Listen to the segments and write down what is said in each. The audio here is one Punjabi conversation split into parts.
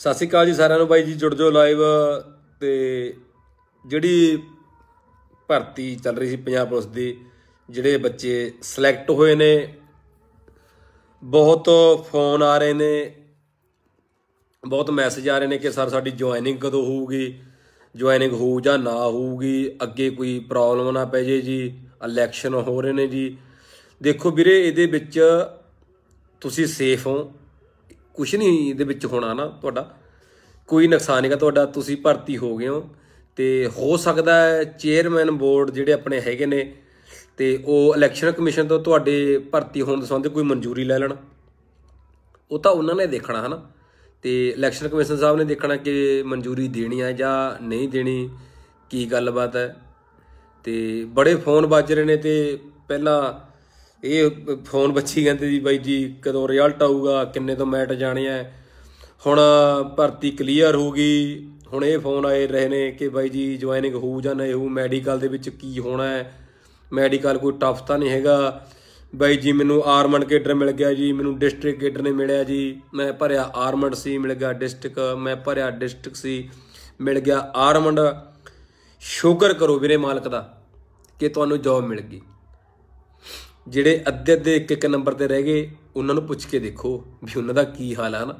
ਸਤਿ ਸ਼੍ਰੀ ਅਕਾਲ ਜੀ ਸਾਰਿਆਂ ਨੂੰ ਬਾਈ ਜੀ ਜੁੜ ਜੋ ਲਾਈਵ ਤੇ ਜਿਹੜੀ ਭਰਤੀ ਚੱਲ ਰਹੀ ਸੀ ਪੰਜਾਬ ਪੁਲਿਸ ਦੀ ਜਿਹੜੇ ਬੱਚੇ ਸਿਲੈਕਟ ਹੋਏ ਨੇ ਬਹੁਤ ਫੋਨ ਆ ਰਹੇ ਨੇ ਬਹੁਤ ਮੈਸੇਜ ਆ ਰਹੇ ਨੇ ਕਿ ਸਰ ਸਾਡੀ ਜੁਆਇਨਿੰਗ ਕਦੋਂ ਹੋਊਗੀ ਜੁਆਇਨਿੰਗ ਹੋਊ ਜਾਂ ਨਾ ਹੋਊਗੀ ਅੱਗੇ ਕੋਈ ਪ੍ਰੋਬਲਮ ਨਾ ਪੈ ਜੇ ਜੀ ਇਲੈਕਸ਼ਨ ਹੋ ਰਹੇ ਨੇ ਜੀ ਦੇਖੋ ਵੀਰੇ ਇਹਦੇ ਵਿੱਚ ਤੁਸੀਂ ਸੇਫ ਹੋ ਕੁਝ ਨਹੀਂ ਇਹਦੇ ਵਿੱਚ ਹੋਣਾ ਨਾ ਤੁਹਾਡਾ ਕੋਈ ਨੁਕਸਾਨ ਨਹੀਂਗਾ ਤੁਹਾਡਾ ਤੁਸੀਂ ਭਰਤੀ ਹੋ ਗਏ ਹੋ ਤੇ ਹੋ ਸਕਦਾ ਹੈ ਚੇਅਰਮੈਨ ਬੋਰਡ ਜਿਹੜੇ ਆਪਣੇ ਹੈਗੇ ਨੇ ਤੇ ਉਹ ਇਲੈਕਸ਼ਨ ਕਮਿਸ਼ਨ ਤੋਂ ਤੁਹਾਡੇ ਭਰਤੀ ਹੋਣ ਦੇ ਸੰਬੰਧ ਕੋਈ ਮਨਜ਼ੂਰੀ ਲੈ ਲੈਣ ਉਹ ਤਾਂ ਉਹਨਾਂ ਨੇ ਦੇਖਣਾ ਹਨਾ ਤੇ ਇਲੈਕਸ਼ਨ ਕਮਿਸ਼ਨ ਸਾਹਿਬ ਨੇ ਦੇਖਣਾ ਕਿ ਮਨਜ਼ੂਰੀ ਦੇਣੀ ਹੈ ਜਾਂ ਨਹੀਂ ਦੇਣੀ ਕੀ ਗੱਲਬਾਤ ਹੈ ਤੇ ਬੜੇ ਫੋਨ ਵੱਜ ਰਹੇ ਨੇ ਤੇ ਪਹਿਲਾਂ ਇਹ ਫੋਨ ਬੱਚੀ ਕਹਿੰਦੇ ਦੀ ਬਾਈ ਜੀ ਕਦੋਂ ਰਿਜ਼ਲਟ ਆਊਗਾ ਕਿੰਨੇ ਤੋਂ ਮੈਟ ਜਾਣੇ ਆ ਹੁਣ ਭਰਤੀ ਕਲੀਅਰ ਹੋ ਗਈ ਹੁਣ ਇਹ ਫੋਨ ਆਏ ਰਹੇ ਨੇ ਕਿ ਬਾਈ ਜੀ ਜੁਆਇਨਿੰਗ ਹੋਊ ਜਾਂ ਨਹੀਂ ਹੋਊ ਮੈਡੀਕਲ ਦੇ ਵਿੱਚ ਕੀ ਹੋਣਾ ਹੈ ਮੈਡੀਕਲ ਕੋਈ ਟਫ ਤਾਂ ਨਹੀਂ ਹੈਗਾ ਬਾਈ ਜੀ ਮੈਨੂੰ ਆਰਮਡ ਕੇਡਰ ਮਿਲ ਗਿਆ ਜੀ ਮੈਨੂੰ ਡਿਸਟ੍ਰਿਕਟ ਕੇਡਰ ਨੇ ਮਿਲਿਆ ਜੀ ਮੈਂ ਭਰਿਆ ਆਰਮਡ ਸੀ ਮਿਲ ਗਿਆ ਡਿਸਟ੍ਰਿਕਟ ਮੈਂ ਭਰਿਆ ਡਿਸਟ੍ਰਿਕਟ ਸੀ ਮਿਲ ਗਿਆ ਆਰਮਡ ਸ਼ੁਕਰ ਕਰੋ ਵੀਰੇ ਮਾਲਕ ਦਾ ਕਿ ਤੁਹਾਨੂੰ ਜੌਬ ਮਿਲ ਗਈ ਜਿਹੜੇ ਅੱਧੇ ਅੱਧੇ ਇੱਕ ਇੱਕ ਨੰਬਰ ਤੇ ਰਹਿ ਗਏ ਉਹਨਾਂ ਨੂੰ ਪੁੱਛ ਕੇ ਦੇਖੋ ਵੀ ਉਹਨਾਂ ਦਾ ਕੀ ਹਾਲ ਆ ਨਾ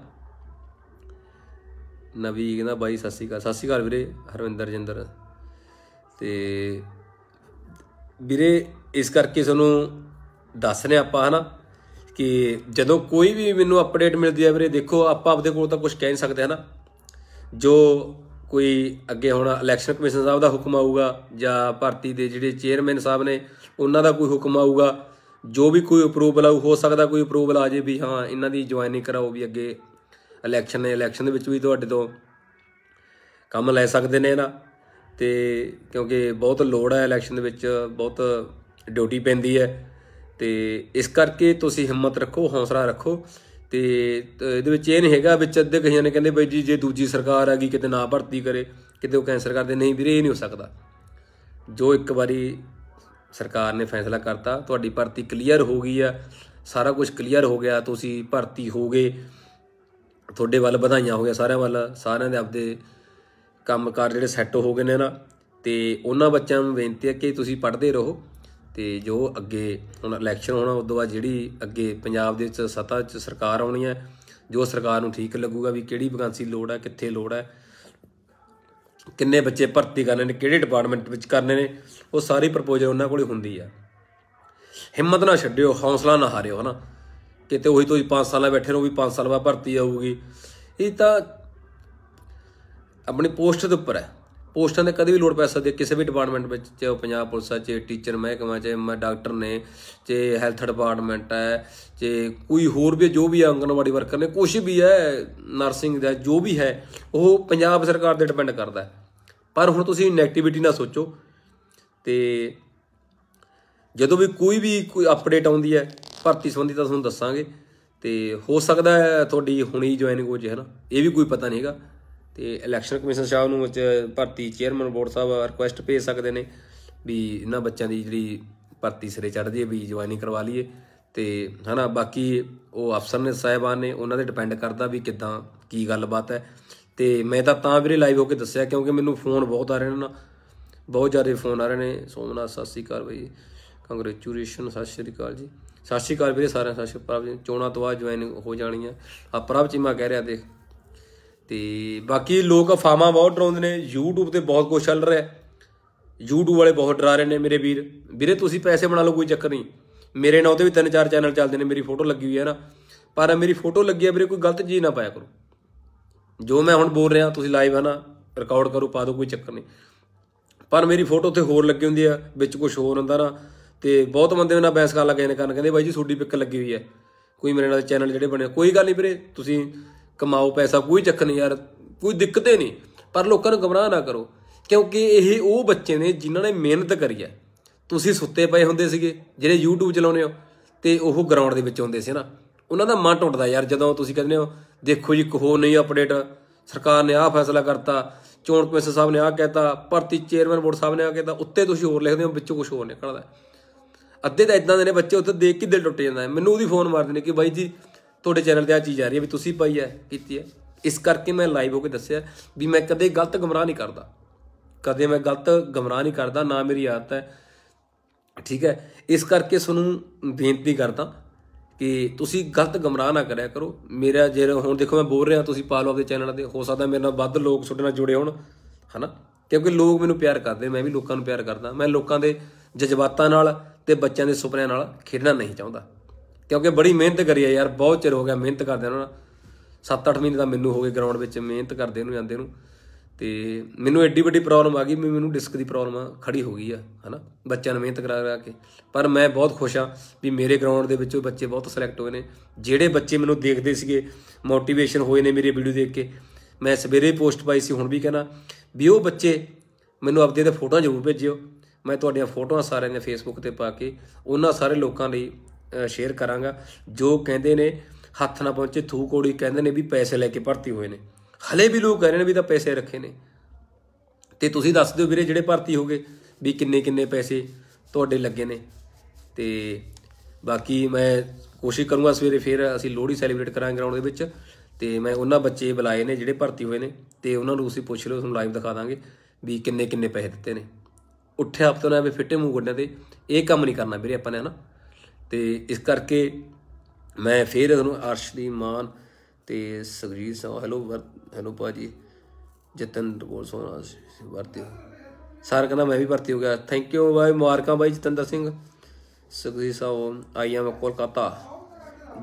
ਨਵੀ ਕਹਿੰਦਾ ਬਾਈ ਸਤਿ ਸ਼੍ਰੀ ਅਕਾਲ ਸਤਿ ਸ਼੍ਰੀ ਅਕਾਲ ਵੀਰੇ ਹਰਵਿੰਦਰ ਜਿੰਦਰ ਤੇ ਵੀਰੇ ਇਸ ਕਰਕੇ ਤੁਹਾਨੂੰ ਦੱਸ ਰਹੇ ਆਪਾਂ ਹਨਾ ਕਿ ਜਦੋਂ ਕੋਈ ਵੀ ਮੈਨੂੰ ਅਪਡੇਟ ਮਿਲਦੀ ਹੈ ਵੀਰੇ ਦੇਖੋ ਆਪਾਂ ਆਪਦੇ ਕੋਲ ਤਾਂ ਕੁਝ ਕਹਿ ਨਹੀਂ ਸਕਦੇ ਹਨਾ ਜੋ ਕੋਈ ਅੱਗੇ ਹੁਣ ਇਲੈਕਸ਼ਨ ਕਮਿਸ਼ਨ ਸਾਹਿਬ ਦਾ ਹੁਕਮ ਆਊਗਾ ਜਾਂ ਭਾਰਤੀ ਦੇ ਜਿਹੜੇ ਚੇਅਰਮੈਨ ਸਾਹਿਬ ਨੇ ਉਹਨਾਂ ਦਾ ਕੋਈ ਹੁਕਮ ਆਊਗਾ ਜੋ ਵੀ ਕੋਈ ਅਪਰੂਵਲ ਆਉ ਹੋ ਸਕਦਾ ਕੋਈ ਅਪਰੂਵਲ ਆ ਜੇ ਵੀ ਹਾਂ ਇਹਨਾਂ ਦੀ ਜੁਆਇਨਿੰਗ ਕਰਾਓ ਵੀ ਅੱਗੇ ਇਲੈਕਸ਼ਨ ਨੇ ਇਲੈਕਸ਼ਨ ਦੇ ਵਿੱਚ ਵੀ ਤੁਹਾਡੇ ਤੋਂ ਕੰਮ ਲੈ ਸਕਦੇ ਨੇ ਨਾ ਤੇ ਕਿਉਂਕਿ ਬਹੁਤ ਲੋੜ ਹੈ ਇਲੈਕਸ਼ਨ ਦੇ ਵਿੱਚ ਬਹੁਤ ਡਿਊਟੀ ਪੈਂਦੀ ਹੈ ਤੇ ਇਸ ਕਰਕੇ ਤੁਸੀਂ ਹਿੰਮਤ ਰੱਖੋ ਹੌਸਲਾ ਰੱਖੋ ਤੇ ਇਹਦੇ ਵਿੱਚ ਇਹ ਨਹੀਂ ਹੈਗਾ ਵਿੱਚ ਅੱਧੇ ਕਹਿੰਦੇ ਨੇ ਕਹਿੰਦੇ ਬਈ ਜੀ ਜੇ ਦੂਜੀ ਸਰਕਾਰ ਆ ਗਈ ਕਿਤੇ ਨਾ ਭਰਤੀ ਕਰੇ ਕਿਤੇ ਉਹ ਕੈਂਸਰ ਕਰਦੇ ਨਹੀਂ ਵੀਰੇ ਇਹ ਨਹੀਂ ਹੋ ਸਕਦਾ ਜੋ ਇੱਕ ਵਾਰੀ ਸਰਕਾਰ ਨੇ ਫੈਸਲਾ ਕਰਤਾ ਤੁਹਾਡੀ ਭਰਤੀ ਕਲੀਅਰ ਹੋ ਗਈ ਆ ਸਾਰਾ ਕੁਝ ਕਲੀਅਰ ਹੋ ਗਿਆ ਤੁਸੀਂ ਭਰਤੀ ਹੋ ਗਏ ਤੁਹਾਡੇ ਵੱਲ ਵਧਾਈਆਂ ਹੋ ਗਿਆ ਸਾਰਿਆਂ ਵੱਲ ਸਾਰਿਆਂ ਦੇ ਆਪਦੇ ਕੰਮਕਾਰ ਜਿਹੜੇ ਸੈੱਟ ਹੋ ਗਏ ਨੇ ਨਾ ਤੇ ਉਹਨਾਂ ਬੱਚਿਆਂ ਨੂੰ ਬੇਨਤੀ ਹੈ ਕਿ ਤੁਸੀਂ ਪੜ੍ਹਦੇ ਰਹੋ ਤੇ ਜੋ ਅੱਗੇ ਹੁਣ ਇਲੈਕਸ਼ਨ ਹੋਣਾ ਉਸ ਤੋਂ ਬਾਅਦ ਜਿਹੜੀ ਅੱਗੇ ਪੰਜਾਬ ਦੇ ਵਿੱਚ ਸਤਾ 'ਚ ਸਰਕਾਰ ਆਉਣੀ ਹੈ ਜੋ ਸਰਕਾਰ ਨੂੰ ਠੀਕ ਲੱਗੂਗਾ ਵੀ ਕਿਹੜੀ ਵੈਕੈਂਸੀ ਲੋੜ ਹੈ ਕਿੱਥੇ ਲੋੜ ਹੈ ਕਿੰਨੇ ਬੱਚੇ ਭਰਤੀ ਕਰਨੇ ਨੇ ਕਿਹੜੇ ਡਿਪਾਰਟਮੈਂਟ ਵਿੱਚ ਕਰਨੇ ਨੇ ਉਹ ਸਾਰੀ ਪ੍ਰਪੋਜ਼ਲ ਉਹਨਾਂ ਕੋਲੇ ਹੁੰਦੀ ਆ ਹਿੰਮਤ ਨਾ ਛੱਡਿਓ ਹੌਸਲਾ ਨਾ ਹਾਰਿਓ ਹਨਾ ਕਿਤੇ ਉਹੀ ਤੋਂ 5 ਸਾਲਾਂ ਬੈਠੇ ਰਹੋ ਵੀ 5 ਸਾਲ ਬਾਅਦ ਭਰਤੀ ਆਊਗੀ ਇਹ ਤਾਂ ਆਪਣੀ ਪੋਸਟ ਦੇ ਉੱਪਰ ਹੈ ਪੋਸਟਾਂ ਦੇ ਕਦੇ ਵੀ ਲੋੜ ਪੈ ਸਕਦੀ ਹੈ ਕਿਸੇ ਵੀ ਡਿਪਾਰਟਮੈਂਟ ਵਿੱਚ ਚਾਹੇ ਪੰਜਾਬ ਪੁਲਿਸ ਆ ਚਾਹੇ ਟੀਚਰ ਮਹਿਕਮਾ ਚਾਹੇ ਮੈਂ ਡਾਕਟਰ ਨੇ ਚਾਹੇ ਹੈਲਥ ਡਿਪਾਰਟਮੈਂਟ ਹੈ ਚਾਹੇ ਕੋਈ ਹੋਰ ਵੀ ਜੋ ਵੀ ਆਂਗਨਵਾੜੀ ਵਰਕਰ ਨੇ ਕੁਝ ਵੀ ਹੈ ਨਰਸਿੰਗ ਦਾ ਜੋ ਵੀ ਹੈ ਉਹ ਪੰਜਾਬ ਸਰਕਾਰ ਤੇ ਡਿਪੈਂਡ ਕਰਦਾ ਪਰ ਹੁਣ ਤੁਸੀਂ 네ਗੇਟਿਵਿਟੀ ਨਾ ਸੋਚੋ ਤੇ ਜਦੋਂ ਵੀ ਕੋਈ ਵੀ ਕੋਈ ਅਪਡੇਟ ਆਉਂਦੀ ਹੈ ਭਰਤੀ ਸੰਬੰਧੀ ਤਾਂ ਤੁਹਾਨੂੰ ਦੱਸਾਂਗੇ ਤੇ ਹੋ ਸਕਦਾ ਹੈ ਤੁਹਾਡੀ ਹੁਣੀ ਜੁਆਇਨਿੰਗ ਹੋ ਜੇ ਹਨ ਇਹ ਵੀ ਕੋਈ ਪਤਾ ਨਹੀਂ ਹੈਗਾ ਤੇ ਇਲੈਕਸ਼ਨ ਕਮਿਸ਼ਨ ਸਾਹਿਬ ਨੂੰ ਵਿੱਚ ਭਰਤੀ ਚੇਅਰਮੈਨ ਬੋਰਡ ਸਾਹਿਬ ਰਿਕੁਐਸਟ ਭੇਜ ਸਕਦੇ ਨੇ ਵੀ ਇਹਨਾਂ ਬੱਚਿਆਂ ਦੀ ਜਿਹੜੀ ਭਰਤੀ ਸਿਰੇ ਚੜ ਜੇ ਵੀ ਜੁਆਇਨਿੰਗ ਕਰਵਾ ਲਈਏ ਤੇ ਹਨਾ ਬਾਕੀ ਉਹ ਅਫਸਰ ਨੇ ਸਾਹਿਬਾਨ ਨੇ ਉਹਨਾਂ ਤੇ ਡਿਪੈਂਡ ਕਰਦਾ ਵੀ ਕਿਦਾਂ ਕੀ ਗੱਲਬਾਤ ਹੈ ਤੇ ਮੈਂ ਤਾਂ ਤਾਂ ਵੀਰੇ ਲਾਈਵ ਹੋ ਕੇ ਦੱਸਿਆ ਕਿਉਂਕਿ ਮੈਨੂੰ ਫੋਨ ਬਹੁਤ ਆ ਰਹੇ ਨੇ ਨਾ ਬਹੁਤ ਜ਼ਿਆਦਾ ਫੋਨ ਆ ਰਹੇ ਨੇ ਸੋਮਨਾ ਸਤਿ ਸ਼੍ਰੀ ਅਕਾਲ ਕੰਗ੍ਰੈਚੁਲੇਸ਼ਨ ਸਤਿ ਸ਼੍ਰੀ ਅਕਾਲ ਜੀ ਸਤਿ ਸ਼੍ਰੀ ਅਕਾਲ ਵੀਰੇ ਸਾਰਿਆਂ ਸਤਿ ਸ਼੍ਰੀ ਚੋਣਾ ਤੋਂ ਬਾਅਦ ਜੁਆਇਨ ਹੋ ਜਾਣੀਆਂ ਆ ਪ੍ਰਭ ਚੀਮਾ ਕਹਿ ਰਿਹਾ ਦੇਖ ਤੇ ਬਾਕੀ ਲੋਕ ਫਾਮਾ ਬਹੁਤ ਡਰਾਉਂਦੇ ਨੇ YouTube ਤੇ ਬਹੁਤ ਕੁਝ ਚੱਲ ਰਿਹਾ YouTube ਵਾਲੇ ਬਹੁਤ ਡਰਾ ਰਹੇ ਨੇ ਮੇਰੇ ਵੀਰ ਵੀਰੇ ਤੁਸੀਂ ਪੈਸੇ ਬਣਾ ਲਓ ਕੋਈ ਚੱਕਰ ਨਹੀਂ ਮੇਰੇ ਨਾਂ ਤੇ ਵੀ ਤਿੰਨ ਚਾਰ ਚੈਨਲ ਚੱਲਦੇ ਨੇ ਮੇਰੀ ਫੋਟੋ ਲੱਗੀ ਹੋਈ ਹੈ ਨਾ ਪਰ ਮੇਰੀ ਫੋਟੋ ਲੱਗੀ ਹੈ ਵੀਰੇ ਕੋਈ ਗਲਤ ਚੀਜ਼ ਨਾ ਪਾਇਆ ਕਰੋ ਜੋ ਮੈਂ ਹੁਣ ਬੋਲ ਰਿਹਾ ਤੁਸੀਂ ਲਾਈਵ ਹੈ ਨਾ ਰਿਕਾਰਡ ਕਰੋ ਪਾ ਦਿਓ ਕੋਈ ਚੱਕਰ ਨਹੀਂ ਪਰ ਮੇਰੀ ਫੋਟੋ ਤੇ ਹੋਰ ਲੱਗੀ ਹੁੰਦੀ ਆ ਵਿੱਚ ਕੁਝ ਹੋਰ ਹੁੰਦਾ ਨਾ ਤੇ ਬਹੁਤ ਬੰਦੇ ਮੇਰੇ ਨਾਲ ਬੈਸ ਕਰ ਲੱਗੇ ਨੇ ਕਰਨ ਕਹਿੰਦੇ ਬਾਈ ਜੀ ਤੁਹਾਡੀ ਪਿੱਕ ਲੱਗੀ ਹੋਈ ਹੈ ਕੋਈ ਮੇਰੇ ਨਾਲ ਚੈਨਲ ਜਿਹੜੇ ਬਣੇ ਕੋਈ ਗੱਲ ਨਹੀਂ ਵੀਰੇ ਤੁਸੀਂ ਕਮਾਓ ਪੈਸਾ ਕੋਈ ਚੱਕ ਨਹੀਂ ਯਾਰ ਕੋਈ ਦਿੱਕਤ ਹੀ ਨਹੀਂ ਪਰ ਲੋਕਾਂ ਨੂੰ ਗਮਰਾਹ ਨਾ ਕਰੋ ਕਿਉਂਕਿ ਇਹ ਉਹ ਬੱਚੇ ਨੇ ਜਿਨ੍ਹਾਂ ਨੇ ਮਿਹਨਤ ਕਰੀ ਹੈ ਤੁਸੀਂ ਸੁੱਤੇ ਪਏ ਹੁੰਦੇ ਸੀਗੇ ਜਿਹੜੇ YouTube ਚਲਾਉਂਦੇ ਹੋ ਤੇ ਉਹ ਗਰਾਊਂਡ ਦੇ ਵਿੱਚ ਹੁੰਦੇ ਸੀ ਨਾ ਉਹਨਾਂ ਦਾ ਮਨ ਟੁੱਟਦਾ ਯਾਰ ਜਦੋਂ ਤੁਸੀਂ ਕਹਿੰਦੇ ਹੋ ਦੇਖੋ ਜੀ ਕਹੋ ਨਹੀਂ ਅਪਡੇਟ ਸਰਕਾਰ ਨੇ ਆਹ ਫੈਸਲਾ ਕਰਤਾ ਚੋਣ ਕਮਿਸ਼ਨ ਸਾਹਿਬ ਨੇ ਆ ਕਹਿਤਾ ਭਰਤੀ ਚੇਅਰਮੈਨ ਬੋਰਡ ਸਾਹਿਬ ਨੇ ਆ ਕਹਿਤਾ ਉੱਤੇ ਤੁਸੀਂ ਹੋਰ ਲਿਖਦੇ ਹੋ ਵਿੱਚੋਂ ਕੁਝ ਹੋਰ ਨਿਕਲਦਾ ਅੱਧੇ ਤਾਂ ਇਦਾਂ ਦੇ ਨੇ ਬੱਚੇ ਉੱਥੇ ਦੇਖ ਕੇ ਦਿਲ ਟੁੱਟ ਜਾਂਦਾ ਮੈਨੂੰ ਉਹਦੀ ਫੋਨ ਮਾਰਦੇ ਨੇ ਕਿ ਬਾਈ ਜੀ ਤੁਹਾਡੇ ਚੈਨਲ ਤੇ ਆ ਚੀਜ਼ ਆ ਰਹੀ ਹੈ ਵੀ ਤੁਸੀਂ ਪਾਈ ਹੈ ਕੀਤੀ ਹੈ ਇਸ ਕਰਕੇ ਮੈਂ ਲਾਈਵ ਹੋ ਕੇ ਦੱਸਿਆ ਵੀ ਮੈਂ ਕਦੇ ਗਲਤ ਗਮਰਾਹ ਨਹੀਂ ਕਰਦਾ ਕਦੇ ਮੈਂ ਗਲਤ ਗਮਰਾਹ ਨਹੀਂ ਕਰਦਾ ਨਾ ਮੇਰੀ ਆਦਤ ਹੈ ਠੀਕ ਹੈ ਇਸ ਕਰਕੇ ਤੁਹਾਨੂੰ ਬੇਨਤੀ ਕਰਦਾ ਕਿ ਤੁਸੀਂ ਗਲਤ ਗਮਰਾਹ ਨਾ ਕਰਿਆ ਕਰੋ ਮੇਰਾ ਜੇ ਹੁਣ ਦੇਖੋ ਮੈਂ ਬੋਲ ਰਿਹਾ ਤੁਸੀਂ ਪਾ ਲਓ ਆਪਣੇ ਚੈਨਲ ਤੇ ਹੋ ਸਕਦਾ ਮੇਰੇ ਨਾਲ ਵੱਧ ਲੋਕ ਤੁਹਾਡੇ ਨਾਲ ਜੁੜੇ ਹੋਣ ਹਨਾ ਕਿਉਂਕਿ ਲੋਕ ਮੈਨੂੰ ਪਿਆਰ ਕਰਦੇ ਮੈਂ ਵੀ ਲੋਕਾਂ ਨੂੰ ਪਿਆਰ ਕਰਦਾ ਮੈਂ ਲੋਕਾਂ ਦੇ ਜਜ਼ਬਾਤਾਂ ਨਾਲ ਤੇ ਬੱਚਿਆਂ ਦੇ ਸੁਪਨਿਆਂ ਨਾਲ ਖੇਡਣਾ ਨਹੀਂ ਚਾਹੁੰਦਾ ਕਿਉਂਕਿ ਬੜੀ ਮਿਹਨਤ ਕਰੀ ਆ ਯਾਰ ਬਹੁਤ ਚਿਰ ਹੋ ਗਿਆ ਮਿਹਨਤ ਕਰਦੇ ਉਹਨਾਂ 7-8 ਮਹੀਨੇ ਦਾ ਮੈਨੂੰ ਹੋ ਗਏ ਗਰਾਊਂਡ ਵਿੱਚ ਮਿਹਨਤ ਕਰਦੇ ਨੂੰ ਜਾਂਦੇ ਨੂੰ ਤੇ ਮੈਨੂੰ ਐਡੀ ਵੱਡੀ ਪ੍ਰੋਬਲਮ ਆ ਗਈ ਮੈਨੂੰ ਡਿਸਕ ਦੀ ਪ੍ਰੋਬਲਮ ਖੜੀ ਹੋ ਗਈ ਆ ਹਨਾ ਬੱਚਿਆਂ ਨੂੰ ਮਿਹਨਤ ਕਰਾ ਕਰਾ ਕੇ ਪਰ ਮੈਂ ਬਹੁਤ ਖੁਸ਼ ਆ ਵੀ ਮੇਰੇ ਗਰਾਊਂਡ ਦੇ ਵਿੱਚੋਂ ਬੱਚੇ ਬਹੁਤ ਸਿਲੈਕਟ ਹੋਏ ਨੇ ਜਿਹੜੇ ਬੱਚੇ ਮੈਨੂੰ ਦੇਖਦੇ ਸੀਗੇ ਮੋਟੀਵੇਸ਼ਨ ਹੋਏ ਨੇ ਮੇਰੀ ਵੀਡੀਓ ਦੇਖ ਕੇ ਮੈਂ ਸਵੇਰੇ ਪੋਸਟ ਪਾਈ ਸੀ ਹੁਣ ਵੀ ਕਹਿੰਦਾ ਵੀ ਉਹ ਬੱਚੇ ਮੈਨੂੰ ਆਪਦੇ ਦੇ ਫੋਟੋਆਂ ਜ਼ਰੂਰ ਭੇਜਿਓ ਮੈਂ ਤੁਹਾਡੀਆਂ ਫੋਟੋਆਂ ਸਾਰਿਆਂ ਦੇ ਫੇਸਬੁੱਕ ਤੇ ਪਾ ਕੇ ਉਹਨਾਂ ਸਾਰੇ ਲੋਕਾਂ ਲਈ ਸ਼ੇਅਰ ਕਰਾਂਗਾ ਜੋ ਕਹਿੰਦੇ ਨੇ ਹੱਥ ਨਾ ਪਹੁੰਚੇ ਥੂ ਕੋੜੀ ਕਹਿੰਦੇ ਨੇ ਵੀ ਪੈਸੇ ਲੈ ਕੇ ਭਰਤੀ ਹੋਏ ਨੇ ਹਲੇ ਵੀ ਲੋਕ ਕਹਿ ਰਹੇ ਨੇ ਵੀ ਤਾਂ ਪੈਸੇ ਰੱਖੇ ਨੇ ਤੇ ਤੁਸੀਂ ਦੱਸ ਦਿਓ ਵੀਰੇ ਜਿਹੜੇ ਭਰਤੀ ਹੋਗੇ ਵੀ ਕਿੰਨੇ ਕਿੰਨੇ ਪੈਸੇ ਤੁਹਾਡੇ ਲੱਗੇ ਨੇ ਤੇ ਬਾਕੀ ਮੈਂ ਕੋਸ਼ਿਸ਼ ਕਰੂੰਗਾ ਸਵੇਰੇ ਫਿਰ ਅਸੀਂ ਲੋਹੜੀ ਸੈਲੀਬ੍ਰੇਟ ਕਰਾਂਗੇ ਗਰਾਊਂਡ ਦੇ ਵਿੱਚ ਤੇ ਮੈਂ ਉਹਨਾਂ ਬੱਚੇ ਬੁਲਾਏ ਨੇ ਜਿਹੜੇ ਭਰਤੀ ਹੋਏ ਨੇ ਤੇ ਉਹਨਾਂ ਨੂੰ ਅਸੀਂ ਪੁੱਛ ਲਿਓ ਤੁਹਾਨੂੰ ਲਾਈਵ ਦਿਖਾ ਦਾਂਗੇ ਵੀ ਕਿੰਨੇ ਕਿੰਨੇ ਪੈਸੇ ਦਿੱਤੇ ਨੇ ਉੱਠੇ ਆਪ ਤੋਂ ਨਾ ਵੀ ਫਿੱਟੇ ਮੂੰਹ ਗੱਡਿਆਂ ਤੇ ਇਹ ਕੰਮ ਨਹੀਂ ਕਰਨਾ ਵੀਰੇ ਆਪਾਂ ਨੇ ਹਨਾ ਤੇ ਇਸ ਕਰਕੇ ਮੈਂ ਫੇਰ ਤੁਹਾਨੂੰ ਅਰਸ਼ ਦੀ ਮਾਨ ਤੇ ਸੁਖਜੀਤ ਸਿੰਘ ਹੈਲੋ ਹੈਲੋ ਭਾਜੀ ਜਤਨ ਕੋਲ ਸੋਨਾ ਵਰਤੇ ਸਰ ਕਹਿੰਦਾ ਮੈਂ ਵੀ ਭਰਤੀ ਹੋ ਗਿਆ ਥੈਂਕ ਯੂ ਬਾਈ ਮੁਬਾਰਕਾਂ ਬਾਈ Jatinder Singh Sukhjeet Sahib I am Kolkata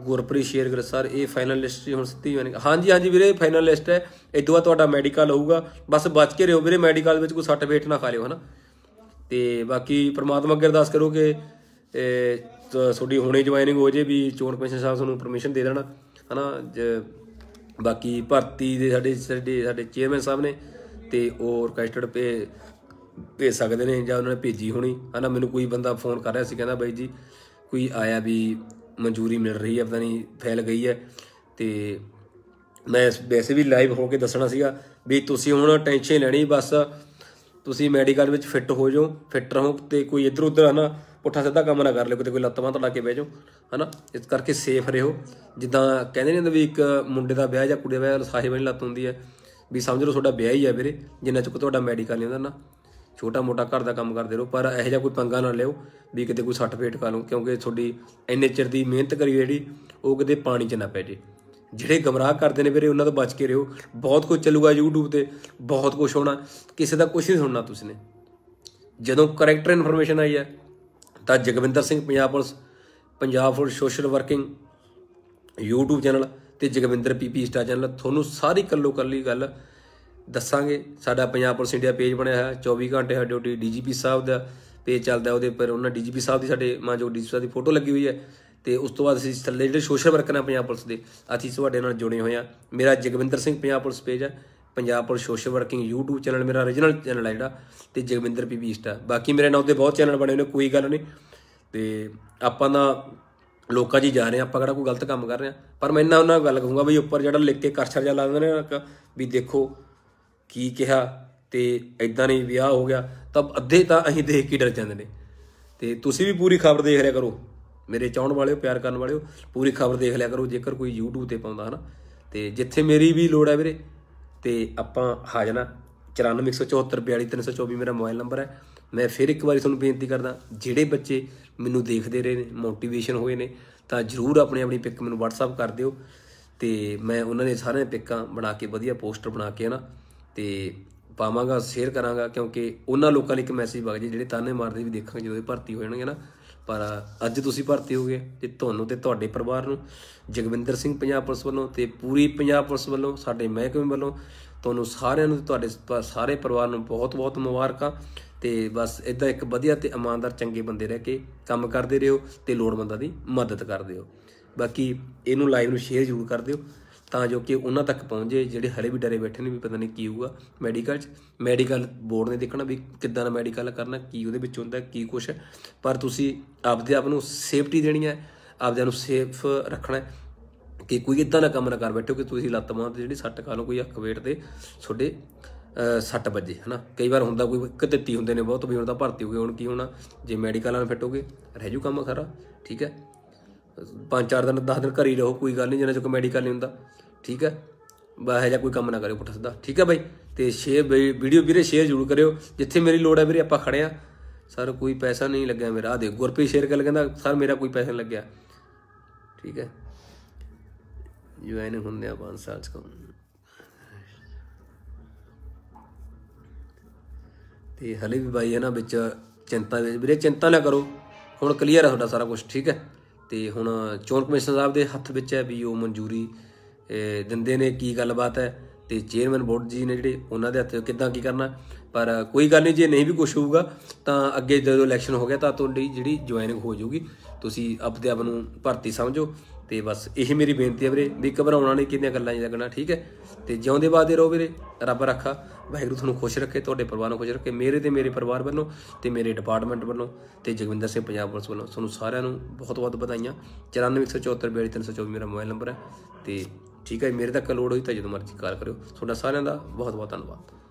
Gurpreet share ਕਰ ਸਰ ਇਹ ਫਾਈਨਲ ਲਿਸਟ ਹੁਣ ਸਿੱਧੀ ਹੋਣੀ ਹਾਂਜੀ ਹਾਂਜੀ ਵੀਰੇ ਫਾਈਨਲ ਲਿਸਟ ਹੈ ਇਦੋਂ ਬਾਅਦ ਤੁਹਾਡਾ ਮੈਡੀਕਲ ਹੋਊਗਾ ਬਸ ਬਚ ਕੇ ਰਹੋ ਵੀਰੇ ਮੈਡੀਕਲ ਵਿੱਚ ਕੋਈ ਸੱਟ ਵੇਟ ਨਾ ਖਾ ਲਿਓ ਹਨਾ ਤੇ ਬਾਕੀ ਪ੍ਰਮਾਤਮਾ ਅੱਗੇ ਅਰਦਾਸ ਕਰੋ ਕਿ ਤੁਹਾਡੀ ਹੁਣੇ ਜੁਆਇਨਿੰਗ ਹੋ ਜੇ ਵੀ ਚੋਣ ਕਮਿਸ਼ਨ ਸਾਹਿਬ ਤੁਹਾਨੂੰ ਪਰਮਿਸ਼ਨ ਦੇ ਦੇਣਾ ਹਨਾ ਬਾਕੀ ਭਰਤੀ ਦੇ ਸਾਡੇ ਸਾਡੇ ਸਾਡੇ ਚੇਅਰਮੈਨ ਸਾਹਿਬ ਨੇ ਤੇ ਉਹ ਰਿਕਵੈਸਟਡ ਪੇ ਭੇਜ ਸਕਦੇ ਨੇ ਜਾਂ ਉਹਨਾਂ ਨੇ ਭੇਜੀ ਹੋਣੀ ਹਨਾ ਮੈਨੂੰ ਕੋਈ ਬੰਦਾ ਫੋਨ ਕਰ ਰਿਹਾ ਸੀ ਕਹਿੰਦਾ ਬਾਈ ਜੀ ਕੋਈ ਆਇਆ ਵੀ ਮਨਜ਼ੂਰੀ ਮਿਲ ਰਹੀ ਹੈ ਪਤਾ ਨਹੀਂ ਫੈਲ ਗਈ ਹੈ ਤੇ ਮੈਂ ਵੈਸੇ ਵੀ ਲਾਈਵ ਹੋ ਕੇ ਦੱਸਣਾ ਸੀਗਾ ਵੀ ਤੁਸੀਂ ਹੁਣ ਟੈਨਸ਼ਨ ਲੈਣੀ ਬਸ ਤੁਸੀਂ ਮੈਡੀਕਲ ਵਿੱਚ ਫਿੱਟ ਹੋ ਜਾਓ ਫਿੱਟ ਰਹੋ ਤੇ ਕੋਈ ਇਧਰ ਉਧਰ ਹਨਾ ਪੁੱਠਾ ਸਿੱਧਾ ਕੰਮ ਨਾ ਕਰ ਲਿਓ ਕਿਤੇ ਕੋਈ ਲੱਤ ਬਾਂਹ ਤੜਾ ਕੇ ਬਹਿ ਜਾਓ ਹਨਾ ਇਸ ਕਰਕੇ ਸੇਫ ਰਹੋ ਜਿੱਦਾਂ ਕਹਿੰਦੇ ਨੇ ਵੀ ਇੱਕ ਮੁੰਡੇ ਦਾ ਵਿਆਹ ਜਾਂ ਕੁੜੀ ਦਾ ਵਿਆਹ ਸਾਹੇ ਬਣੀ ਲੱਤ ਹੁੰਦੀ ਹੈ ਵੀ ਸਮਝ ਲਓ ਤੁਹਾਡਾ ਵਿਆਹ ਹੀ ਆ ਵੀਰੇ ਜਿੰਨਾ ਚੁੱਕ ਤੁਹਾਡਾ ਮੈਡੀਕਲ ਨਹੀਂ ਹੁੰਦਾ ਨਾ ਛੋਟਾ ਮੋਟਾ ਘਰ ਦਾ ਕੰਮ ਕਰਦੇ ਰਹੋ ਪਰ ਇਹੋ ਜਿਹਾ ਕੋਈ ਪੰਗਾ ਨਾ ਲਿਓ ਵੀ ਕਿਤੇ ਕੋਈ ਸੱਟ ਫੇਟ ਕਾ ਲਓ ਕਿਉਂਕਿ ਤੁਹਾਡੀ ਇੰਨੇ ਚਿਰ ਦੀ ਮਿਹਨਤ ਕਰੀ ਜਿਹੜੀ ਉਹ ਕਿਤੇ ਪਾਣੀ 'ਚ ਨਾ ਪੈ ਜੇ ਜਿਹੜੇ ਗਮਰਾਹ ਕਰਦੇ ਨੇ ਵੀਰੇ ਉਹਨਾਂ ਤੋਂ ਬਚ ਕੇ ਰਹੋ ਬਹੁਤ ਕੁਝ ਚੱਲੂਗਾ YouTube ਤੇ ਬਹੁਤ ਕੁਝ ਹੋਣਾ ਕਿਸੇ ਦਾ ਕੁਝ ਨਹੀਂ ਸੁਣਨਾ ਤੁਸੀਂ ਨੇ ਜਦੋਂ ਕਰੈਕਟਰ ਇਨਫੋਰਮੇਸ਼ਨ ਆਈ ਹੈ ਤਾਂ Jagwinder Singh Punjab police Punjab full social working YouTube channel ਤੇ ਜਗਵਿੰਦਰ ਪੀਪੀ ਸਟਾ ਚੈਨਲ ਤੁਹਾਨੂੰ ਸਾਰੀ ਕੱਲੋ ਕੱਲੀ ਗੱਲ ਦੱਸਾਂਗੇ ਸਾਡਾ ਪੰਜਾਬ ਪੁਲਿਸ ਇੰਡੀਆ ਪੇਜ ਬਣਿਆ ਹੈ 24 ਘੰਟੇ ਸਾਡੀ ਡਿਊਟੀ ਡੀਜੀਪੀ ਸਾਹਿਬ ਦਾ ਪੇਜ ਚੱਲਦਾ ਉਹਦੇ ਉੱਪਰ ਉਹਨਾਂ ਡੀਜੀਪੀ ਸਾਹਿਬ ਦੀ ਸਾਡੇ ਜੋ ਡੀਜੀਪੀ ਸਾਹਿਬ ਦੀ ਫੋਟੋ ਲੱਗੀ ਹੋਈ ਹੈ ਤੇ ਉਸ ਤੋਂ ਬਾਅਦ ਅਸੀਂ ਥੱਲੇ ਜਿਹੜੇ ਸੋਸ਼ਲ ਵਰਕਰ ਨੇ ਪੰਜਾਬ ਪੁਲਿਸ ਦੇ ਅਸੀਂ ਤੁਹਾਡੇ ਨਾਲ ਜੁੜੇ ਹੋਏ ਆ ਮੇਰਾ ਜਗਵਿੰਦਰ ਸਿੰਘ ਪੰਜਾਬ ਪੁਲਿਸ ਪੇਜ ਹੈ Punjab police social working YouTube channel ਮੇਰਾ origignal ਚੈਨਲ ਹੈ ਜਿਹੜਾ ਤੇ ਜਗਵਿੰਦਰ ਬੀਸਟ ਹੈ ਬਾਕੀ ਮੇਰੇ ਨਾਲ ਉਹਦੇ ਬਹੁਤ ਚੈਨਲ ਬਣੇ ਨੇ ਕੋਈ ਗੱਲ ਨਹੀਂ ਤੇ ਆਪਾਂ ਦਾ ਲੋਕਾਂ ਜੀ ਜਾ ਰਹੇ ਆਪਾਂ ਕਿਹੜਾ ਕੋਈ ਗਲਤ ਕੰਮ ਕਰ ਰਹੇ ਆ ਪਰ ਮੈਂ ਇਹਨਾਂ ਉਹਨਾਂ ਗੱਲ ਕਹੂੰਗਾ ਵੀ ਉੱਪਰ ਜਿਹੜਾ ਲਿਖ ਕੇ ਕਰਛਰ ਜਾ ਲਾ ਦਿੰਦੇ ਨੇ ਵੀ ਦੇਖੋ ਕੀ ਕਿਹਾ ਤੇ ਐਦਾਂ ਨਹੀਂ ਵਿਆਹ ਹੋ ਗਿਆ ਤਾਂ ਅੱਧੇ ਤਾਂ ਅਸੀਂ ਦੇਖ ਕੇ ਡਰ ਜਾਂਦੇ ਨੇ ਤੇ ਤੁਸੀਂ ਵੀ ਪੂਰੀ ਖਬਰ ਦੇਖ ਲਿਆ ਕਰੋ ਮੇਰੇ ਚਾਹਣ ਵਾਲਿਓ ਪਿਆਰ ਕਰਨ ਵਾਲਿਓ ਪੂਰੀ ਖਬਰ ਦੇਖ ਲਿਆ ਕਰੋ ਜੇਕਰ ਕੋਈ YouTube ਤੇ ਪਾਉਂਦਾ ਹਨਾ ਤੇ ਜਿੱਥੇ ਮੇਰੀ ਵੀ ਲੋੜ ਹੈ ਵੀਰੇ ਤੇ ਆਪਾਂ ਹਾਜ਼ਨਾ 9414242324 ਮੇਰਾ ਮੋਬਾਈਲ ਨੰਬਰ ਹੈ ਮੈਂ ਫਿਰ ਇੱਕ ਵਾਰੀ ਤੁਹਾਨੂੰ ਬੇਨਤੀ ਕਰਦਾ ਜਿਹੜੇ ਬੱਚੇ ਮੈਨੂੰ ਦੇਖਦੇ ਰਹੇ ਨੇ ਮੋਟੀਵੇਸ਼ਨ ਹੋਏ ਨੇ ਤਾਂ ਜਰੂਰ ਆਪਣੀ ਆਪਣੀ ਪਿਕ ਮੈਨੂੰ WhatsApp ਕਰ ਦਿਓ ਤੇ ਮੈਂ ਉਹਨਾਂ ਦੇ ਸਾਰੀਆਂ ਪਿਕਾਂ ਬਣਾ ਕੇ ਵਧੀਆ ਪੋਸਟਰ ਬਣਾ ਕੇ ਹਨਾ ਤੇ ਪਾਵਾਂਗਾ ਸ਼ੇਅਰ ਕਰਾਂਗਾ ਕਿਉਂਕਿ ਉਹਨਾਂ ਲੋਕਾਂ ਲਈ ਇੱਕ ਮੈਸੇਜ ਵਗ ਜੇ ਜਿਹੜੇ ਤਾਨੇ ਮਾਰਦੇ ਵੀ ਦੇਖਾਂਗੇ ਜਦੋਂ ਇਹ ਭਰਤੀ ਹੋ ਜਾਣਗੇ ਨਾ ਪਰ ਅੱਜ ਤੁਸੀਂ ਭਰਤੀ ਹੋ ਗਏ ਤੇ ਤੁਹਾਨੂੰ ਤੇ ਤੁਹਾਡੇ ਪਰਿਵਾਰ ਨੂੰ ਜਗਵਿੰਦਰ ਸਿੰਘ ਪੰਜਾਬ ਪੁਲਿਸ ਵੱਲੋਂ ਤੇ ਪੂਰੀ ਪੰਜਾਬ ਪੁਲਿਸ ਵੱਲੋਂ ਸਾਡੇ ਮਹਿਕਮੇ ਵੱਲੋਂ ਤੁਹਾਨੂੰ ਸਾਰਿਆਂ ਨੂੰ ਤੁਹਾਡੇ ਸਾਰੇ ਪਰਿਵਾਰ ਨੂੰ ਬਹੁਤ-ਬਹੁਤ ਮੁਬਾਰਕਾਂ ਤੇ ਬਸ ਇਦਾਂ ਇੱਕ ਵਧੀਆ ਤੇ ਇਮਾਨਦਾਰ ਚੰਗੇ ਬੰਦੇ ਰਹਿ ਕੇ ਕੰਮ ਕਰਦੇ ਰਹੋ ਤੇ ਲੋੜਵੰਦਾਂ ਦੀ ਮਦਦ ਕਰਦੇ ਹੋ ਬਾਕੀ ਇਹਨੂੰ ਲਾਈਵ ਨੂੰ ਸ਼ੇਅਰ ਜ਼ਰੂਰ ਕਰ ਦਿਓ ਤਾਂ ਜੋ ਕਿ ਉਹਨਾਂ ਤੱਕ ਪਹੁੰਚੇ ਜਿਹੜੇ ਹਲੇ ਵੀ ਡਰੇ ਬੈਠੇ ਨੇ ਵੀ ਪਤਾ ਨਹੀਂ ਕੀ ਹੋਊਗਾ ਮੈਡੀਕਲ 'ਚ ਮੈਡੀਕਲ ਬੋਰਡ ਨੇ ਦੇਖਣਾ ਵੀ ਕਿੱਦਾਂ ਦਾ ਮੈਡੀਕਲ ਕਰਨਾ ਕੀ ਉਹਦੇ ਵਿੱਚ ਹੁੰਦਾ ਕੀ ਕੁਛ ਪਰ ਤੁਸੀਂ ਆਪਦੇ ਆਪ ਨੂੰ ਸੇਫਟੀ ਦੇਣੀ ਹੈ ਆਪਦੇ ਨੂੰ ਸੇਫ ਰੱਖਣਾ ਹੈ ਕਿ ਕੋਈ ਇਦਾਂ ਦਾ ਕੰਮ ਨਾ ਕਰ ਬੈਠੋ ਕਿ ਤੁਸੀਂ ਲੱਤ ਮਾਂ ਤੇ ਜਿਹੜੀ ਸੱਟ ਖਾ ਲਓ ਕੋਈ ਅੱਖ ਵੇਟ ਤੇ ਤੁਹਾਡੇ ਸੱਟ ਵੱਜੇ ਹਨਾ ਕਈ ਵਾਰ ਹੁੰਦਾ ਕੋਈ ਕਤੇਤੀ ਹੁੰਦੇ ਨੇ ਬਹੁਤ ਵੀ ਹੁਣ ਤਾਂ ਭਰਤੀ ਹੋ ਗਏ ਹੁਣ ਕੀ ਹੋਣਾ ਜੇ ਮੈਡੀਕਲ ਨਾਲ ਫਿੱਟੋਗੇ ਰਹਿ ਜੂ ਕੰਮ ਖਰਾ ਠੀਕ ਹੈ ਪੰਜ ਚਾਰ ਦਿਨ 10 ਦਿਨ ਘਰ ਹੀ ਰਹੋ ਕੋਈ ਗੱਲ ਨਹੀਂ ਜਿਹਨਾਂ ਚੋ ਮੈਡੀਕਲ ਨਹੀਂ ਹੁੰਦਾ ਠੀਕ ਹੈ ਬਾਹਰ ਜਾਂ ਕੋਈ ਕੰਮ ਨਾ ਕਰਿਓ ਪੁੱਠਾ ਸਦਾ ਠੀਕ ਹੈ ਬਾਈ ਤੇ ਸ਼ੇਅਰ ਵੀਡੀਓ ਵੀਰੇ ਸ਼ੇਅਰ ਜ਼ਰੂਰ ਕਰਿਓ ਜਿੱਥੇ ਮੇਰੀ ਲੋੜ ਹੈ ਵੀਰੇ ਆਪਾਂ ਖੜੇ ਆ ਸਰ ਕੋਈ ਪੈਸਾ ਨਹੀਂ ਲੱਗਿਆ ਮੇਰਾ ਆ ਦੇ ਗੁਰਪ੍ਰੀਤ ਸ਼ੇਅਰ ਕਰ ਕਹਿੰਦਾ ਸਰ ਮੇਰਾ ਕੋਈ ਪੈਸਾ ਨਹੀਂ ਲੱਗਿਆ ਠੀਕ ਹੈ ਜੁਆਇਨ ਹੁੰਦੇ ਆ 5 ਸਾਲ ਚ ਤੇ ਹਲੇ ਵੀ ਬਾਈ ਹੈ ਨਾ ਵਿੱਚ ਚਿੰਤਾ ਵਿੱਚ ਵੀਰੇ ਚਿੰਤਾ ਨਾ ਕਰੋ ਹੁਣ ਕਲੀਅਰ ਹੈ ਤੁਹਾਡਾ ਸਾਰਾ ਕੁਝ ਠੀਕ ਹੈ ਤੇ ਹੁਣ ਚੋਣ ਕਮਿਸ਼ਨ ਸਾਹਿਬ ਦੇ ਹੱਥ ਵਿੱਚ ਹੈ ਵੀ ਉਹ ਮਨਜ਼ੂਰੀ ਦਿੰਦੇ ਨੇ ਕੀ ਗੱਲਬਾਤ ਹੈ ਤੇ ਚੇਅਰਮੈਨ ਬੋਰਡ ਜੀ ਨੇ ਜਿਹੜੇ ਉਹਨਾਂ ਦੇ ਹੱਥੋਂ ਕਿੱਦਾਂ ਕੀ ਕਰਨਾ ਪਰ ਕੋਈ ਗੱਲ ਨਹੀਂ ਜੇ ਨਹੀਂ ਵੀ ਕੁਝ ਹੋਊਗਾ ਤਾਂ ਅੱਗੇ ਜਦੋਂ ਇਲੈਕਸ਼ਨ ਹੋ ਗਿਆ ਤਾਂ ਤੁਹਾਡੀ ਜਿਹੜੀ ਜੁਆਇਨਿੰਗ ਹੋ ਜਾਊਗੀ ਤੁਸੀਂ ਆਪਦੇ ਆਪ ਨੂੰ ਭਰਤੀ ਸਮਝੋ ਤੇ ਬਸ ਇਹ ਮੇਰੀ ਬੇਨਤੀ ਹੈ ਵੀਰੇ ਵੀ ਘਬਰਾਉਣਾ ਨਹੀਂ ਕਿੰਨੀਆਂ ਗੱਲਾਂ 'ਚ ਠੀਕ ਹੈ ਤੇ ਜਿਉਂਦੇ ਬਾਦੇ ਰਹੋ ਵੀਰੇ ਰੱਬ ਰੱਖਾ ਵਾਹਿਗੁਰੂ ਤੁਹਾਨੂੰ ਖੁਸ਼ ਰੱਖੇ ਤੁਹਾਡੇ ਪਰਿਵਾਰ ਨੂੰ ਖੁਸ਼ ਰੱਖੇ ਮੇਰੇ ਤੇ ਮੇਰੇ ਪਰਿਵਾਰ ਵੱਲੋਂ ਤੇ ਮੇਰੇ ਡਿਪਾਰਟਮੈਂਟ ਵੱਲੋਂ ਤੇ ਜਗਵਿੰਦਰ ਸਿੰਘ ਪੰਜਾਬ ਪੁਲਿਸ ਵੱਲੋਂ ਤੁਹਾਨੂੰ ਸਾਰਿਆਂ ਨੂੰ ਬਹੁਤ-ਬਹੁਤ ਵਧਾਈਆਂ 9414422324 ਮੇਰਾ ਮੋਬਾਈਲ ਨੰਬਰ ਹੈ ਤੇ ਠੀਕ ਹੈ ਮੇਰੇ ਤੱਕ ਲੋਡ ਹੋਈ ਤਾਂ ਜਦੋਂ ਮਰਜ਼ੀ ਕਾਲ ਕਰਿਓ ਤੁਹਾਡਾ ਸਾਰਿਆਂ ਦਾ ਬਹੁਤ-ਬਹੁਤ ਧੰਨਵਾਦ